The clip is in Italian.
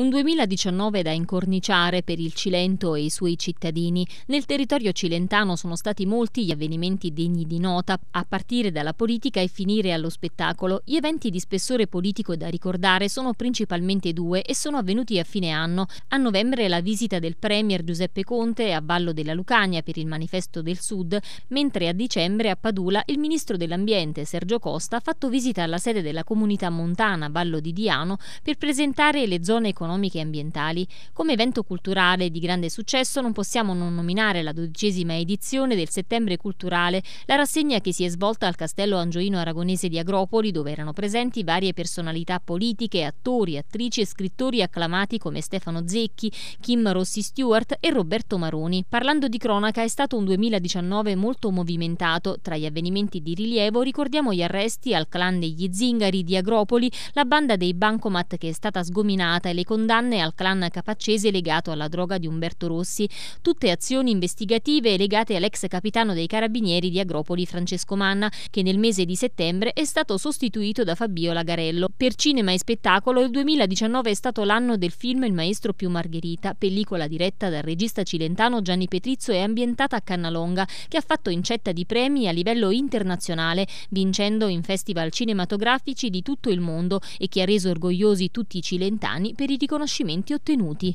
Un 2019 da incorniciare per il Cilento e i suoi cittadini. Nel territorio cilentano sono stati molti gli avvenimenti degni di nota, a partire dalla politica e finire allo spettacolo. Gli eventi di spessore politico da ricordare sono principalmente due e sono avvenuti a fine anno. A novembre la visita del Premier Giuseppe Conte a Vallo della Lucania per il Manifesto del Sud, mentre a dicembre a Padula il Ministro dell'Ambiente Sergio Costa ha fatto visita alla sede della comunità montana Vallo di Diano per presentare le zone economiche economiche e ambientali. Come evento culturale di grande successo non possiamo non nominare la dodicesima edizione del Settembre Culturale, la rassegna che si è svolta al Castello Angioino-Aragonese di Agropoli, dove erano presenti varie personalità politiche, attori, attrici e scrittori acclamati come Stefano Zecchi, Kim Rossi Stewart e Roberto Maroni. Parlando di cronaca, è stato un 2019 molto movimentato. Tra gli avvenimenti di rilievo ricordiamo gli arresti al clan degli Zingari di Agropoli, la banda dei Bancomat che è stata sgominata e le condanne al clan Capaccese legato alla droga di Umberto Rossi, tutte azioni investigative legate all'ex capitano dei carabinieri di Agropoli Francesco Manna, che nel mese di settembre è stato sostituito da Fabio Lagarello. Per cinema e spettacolo il 2019 è stato l'anno del film Il maestro più Margherita, pellicola diretta dal regista cilentano Gianni Petrizzo e ambientata a Cannalonga, che ha fatto incetta di premi a livello internazionale, vincendo in festival cinematografici di tutto il mondo e che ha reso orgogliosi tutti i cilentani per il riconoscimenti ottenuti.